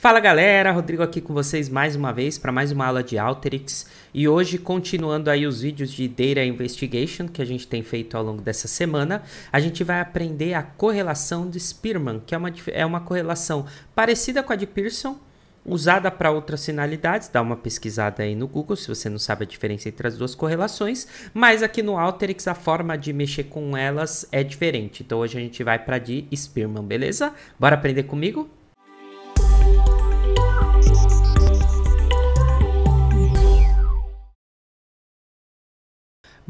Fala galera, Rodrigo aqui com vocês mais uma vez para mais uma aula de Alteryx e hoje continuando aí os vídeos de Data Investigation que a gente tem feito ao longo dessa semana, a gente vai aprender a correlação de Spearman, que é uma, é uma correlação parecida com a de Pearson, usada para outras finalidades, dá uma pesquisada aí no Google se você não sabe a diferença entre as duas correlações, mas aqui no Alteryx a forma de mexer com elas é diferente. Então hoje a gente vai para de Spearman, beleza? Bora aprender comigo?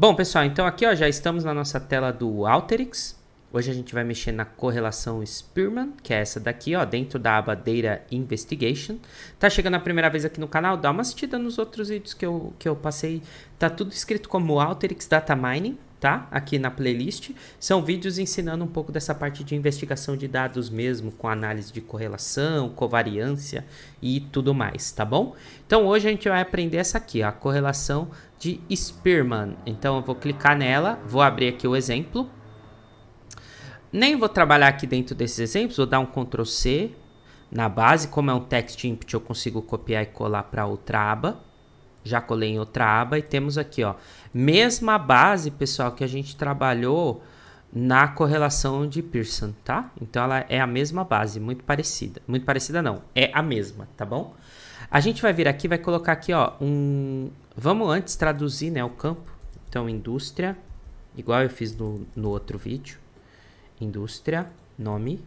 Bom, pessoal, então aqui ó, já estamos na nossa tela do Alterix. Hoje a gente vai mexer na correlação Spearman, que é essa daqui, ó, dentro da aba Data Investigation. Tá chegando a primeira vez aqui no canal, dá uma assistida nos outros vídeos que eu, que eu passei. Tá tudo escrito como Alterix Data Mining tá? Aqui na playlist. São vídeos ensinando um pouco dessa parte de investigação de dados mesmo, com análise de correlação, covariância e tudo mais, tá bom? Então hoje a gente vai aprender essa aqui, a correlação de Spearman. Então eu vou clicar nela, vou abrir aqui o exemplo. Nem vou trabalhar aqui dentro desses exemplos, vou dar um Ctrl C na base. Como é um text input, eu consigo copiar e colar para outra aba. Já colei em outra aba e temos aqui, ó, mesma base, pessoal, que a gente trabalhou na correlação de Pearson, tá? Então ela é a mesma base, muito parecida. Muito parecida não, é a mesma, tá bom? A gente vai vir aqui, vai colocar aqui, ó, um... Vamos antes traduzir, né, o campo. Então, indústria, igual eu fiz no, no outro vídeo. Indústria, nome.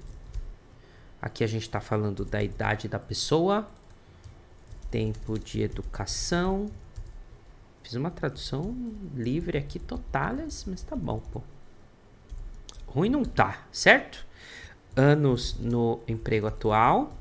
Aqui a gente está falando da idade da pessoa tempo de educação. Fiz uma tradução livre aqui, totales, mas tá bom, pô. Ruim não tá, certo? Anos no emprego atual.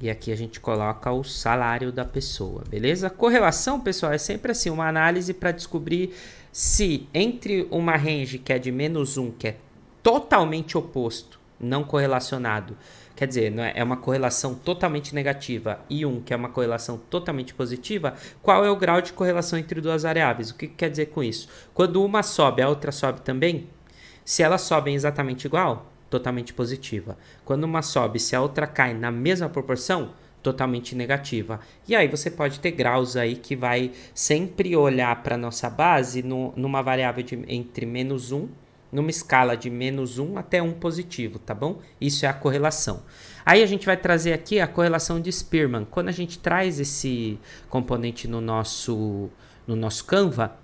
E aqui a gente coloca o salário da pessoa, beleza? Correlação, pessoal, é sempre assim, uma análise para descobrir se entre uma range que é de menos um que é totalmente oposto, não correlacionado, quer dizer, não é, é uma correlação totalmente negativa e um que é uma correlação totalmente positiva, qual é o grau de correlação entre duas variáveis? O que, que quer dizer com isso? Quando uma sobe, a outra sobe também? Se elas sobem exatamente igual, totalmente positiva. Quando uma sobe, se a outra cai na mesma proporção, totalmente negativa. E aí você pode ter graus aí que vai sempre olhar para nossa base no, numa variável de, entre menos 1 numa escala de menos 1 até 1 positivo, tá bom? Isso é a correlação. Aí a gente vai trazer aqui a correlação de Spearman. Quando a gente traz esse componente no nosso, no nosso Canva,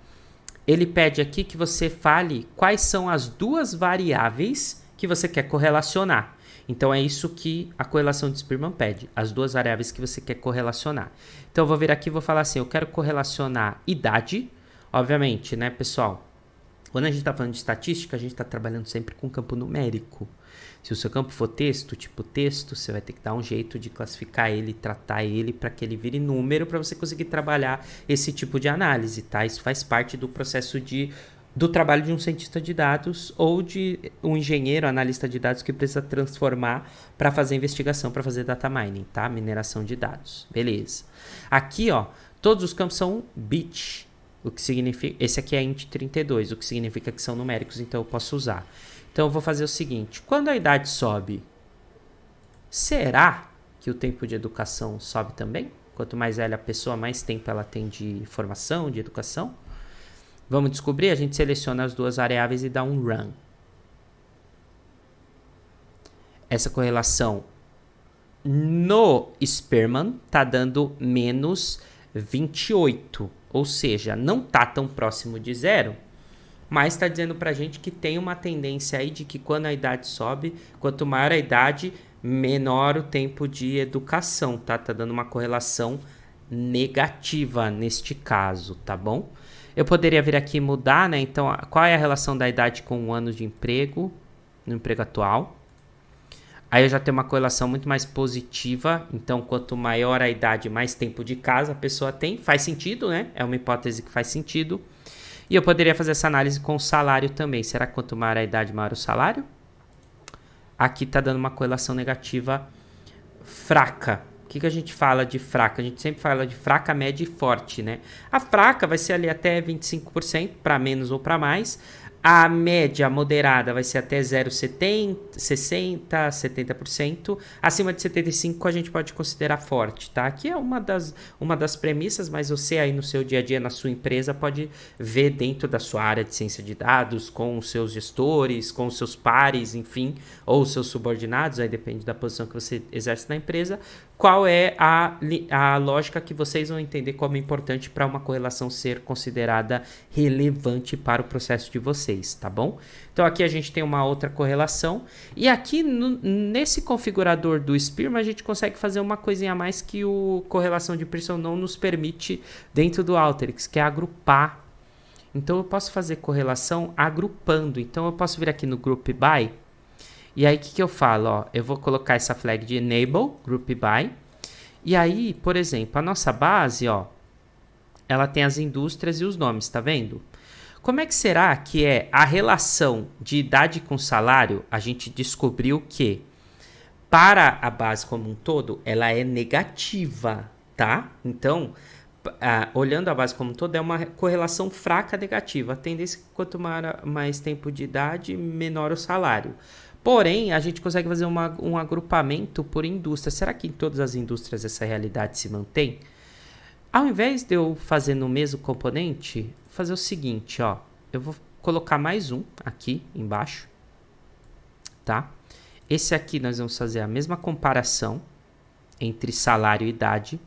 ele pede aqui que você fale quais são as duas variáveis que você quer correlacionar. Então é isso que a correlação de Spearman pede, as duas variáveis que você quer correlacionar. Então eu vou vir aqui e vou falar assim, eu quero correlacionar idade, obviamente, né, pessoal? Quando a gente está falando de estatística, a gente está trabalhando sempre com campo numérico. Se o seu campo for texto, tipo texto, você vai ter que dar um jeito de classificar ele, tratar ele para que ele vire número para você conseguir trabalhar esse tipo de análise, tá? Isso faz parte do processo de do trabalho de um cientista de dados ou de um engenheiro, analista de dados que precisa transformar para fazer investigação, para fazer data mining, tá? Mineração de dados. Beleza. Aqui, ó, todos os campos são bit o que significa esse aqui é int 32, o que significa que são numéricos, então eu posso usar. Então eu vou fazer o seguinte, quando a idade sobe, será que o tempo de educação sobe também? Quanto mais velha a pessoa, mais tempo ela tem de formação, de educação. Vamos descobrir, a gente seleciona as duas variáveis e dá um run. Essa correlação no Sperman está dando menos 28 ou seja, não está tão próximo de zero, mas está dizendo para a gente que tem uma tendência aí de que quando a idade sobe, quanto maior a idade, menor o tempo de educação, tá? Tá dando uma correlação negativa neste caso, tá bom? Eu poderia vir aqui e mudar, né? Então, qual é a relação da idade com o ano de emprego, no emprego atual? Aí eu já tenho uma correlação muito mais positiva. Então, quanto maior a idade, mais tempo de casa a pessoa tem. Faz sentido, né? É uma hipótese que faz sentido. E eu poderia fazer essa análise com o salário também. Será que quanto maior a idade, maior o salário? Aqui está dando uma correlação negativa fraca. O que, que a gente fala de fraca? A gente sempre fala de fraca, média e forte, né? A fraca vai ser ali até 25%, para menos ou para mais. A média moderada vai ser até 0,70%, 70%. Acima de 75% a gente pode considerar forte, tá? Aqui é uma das, uma das premissas, mas você aí no seu dia a dia, na sua empresa, pode ver dentro da sua área de ciência de dados, com os seus gestores, com os seus pares, enfim, ou seus subordinados, aí depende da posição que você exerce na empresa, qual é a, a lógica que vocês vão entender como importante para uma correlação ser considerada relevante para o processo de vocês, tá bom? Então aqui a gente tem uma outra correlação e aqui no, nesse configurador do Spearman a gente consegue fazer uma coisinha a mais que o correlação de Pearson não nos permite dentro do Alteryx, que é agrupar. Então eu posso fazer correlação agrupando. Então eu posso vir aqui no Group By e aí, o que, que eu falo? Ó, eu vou colocar essa flag de enable, group by. E aí, por exemplo, a nossa base, ó, ela tem as indústrias e os nomes, tá vendo? Como é que será que é a relação de idade com salário? A gente descobriu que para a base como um todo, ela é negativa, tá? Então, olhando a base como um todo, é uma correlação fraca negativa. A tendência é que quanto mais tempo de idade, menor o salário. Porém, a gente consegue fazer uma, um agrupamento por indústria. Será que em todas as indústrias essa realidade se mantém? Ao invés de eu fazer no mesmo componente, vou fazer o seguinte, ó. Eu vou colocar mais um aqui embaixo, tá? Esse aqui nós vamos fazer a mesma comparação entre salário e idade.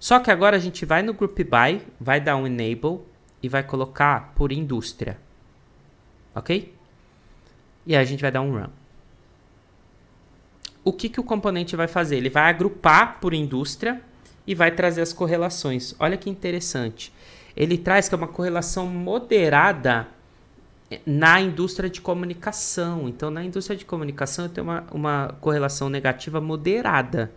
Só que agora a gente vai no Group By, vai dar um Enable e vai colocar por indústria. Ok? E aí a gente vai dar um Run o que, que o componente vai fazer? Ele vai agrupar por indústria e vai trazer as correlações. Olha que interessante. Ele traz que é uma correlação moderada eh, na indústria de comunicação. Então, na indústria de comunicação, eu tenho uma, uma correlação negativa moderada.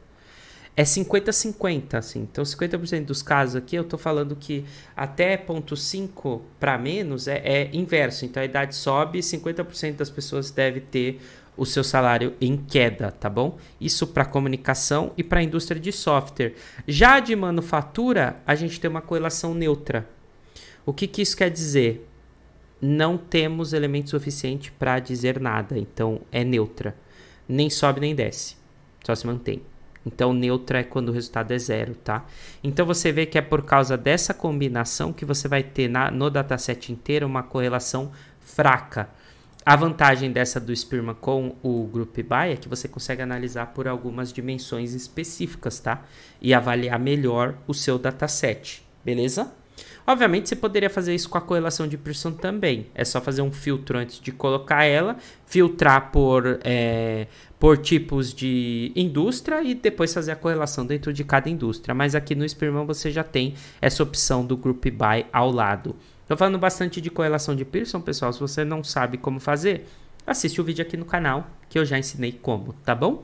É 50-50, assim. Então, 50% dos casos aqui, eu estou falando que até 0,5 para menos é, é, inverso. Então, a idade sobe, 50% das pessoas deve ter o seu salário em queda, tá bom? Isso para comunicação e para a indústria de software. Já de manufatura, a gente tem uma correlação neutra. O que, que isso quer dizer? Não temos elemento suficiente para dizer nada, então é neutra. Nem sobe nem desce, só se mantém. Então, neutra é quando o resultado é zero, tá? Então, você vê que é por causa dessa combinação que você vai ter na, no dataset inteiro uma correlação fraca. A vantagem dessa do Spearman com o Group Buy é que você consegue analisar por algumas dimensões específicas, tá? E avaliar melhor o seu dataset, beleza? Obviamente, você poderia fazer isso com a correlação de Pearson também. É só fazer um filtro antes de colocar ela, filtrar por, é, por tipos de indústria e depois fazer a correlação dentro de cada indústria. Mas aqui no Spearman você já tem essa opção do Group By ao lado. Tô falando bastante de correlação de Pearson, pessoal. Se você não sabe como fazer, assiste o vídeo aqui no canal que eu já ensinei como, tá bom?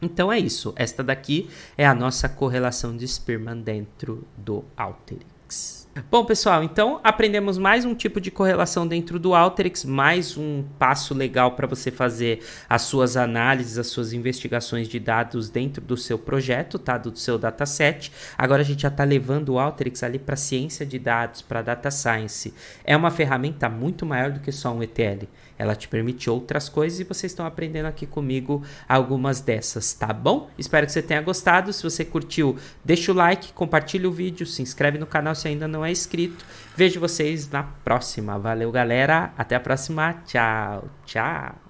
Então é isso. Esta daqui é a nossa correlação de Spearman dentro do Alterix. Bom, pessoal, então aprendemos mais um tipo de correlação dentro do Alteryx, mais um passo legal para você fazer as suas análises, as suas investigações de dados dentro do seu projeto, tá? do seu dataset. Agora a gente já está levando o Alteryx ali para ciência de dados, para data science. É uma ferramenta muito maior do que só um ETL. Ela te permite outras coisas e vocês estão aprendendo aqui comigo algumas dessas, tá bom? Espero que você tenha gostado. Se você curtiu, deixa o like, compartilha o vídeo, se inscreve no canal se ainda não não é inscrito. Vejo vocês na próxima. Valeu, galera. Até a próxima. Tchau, tchau.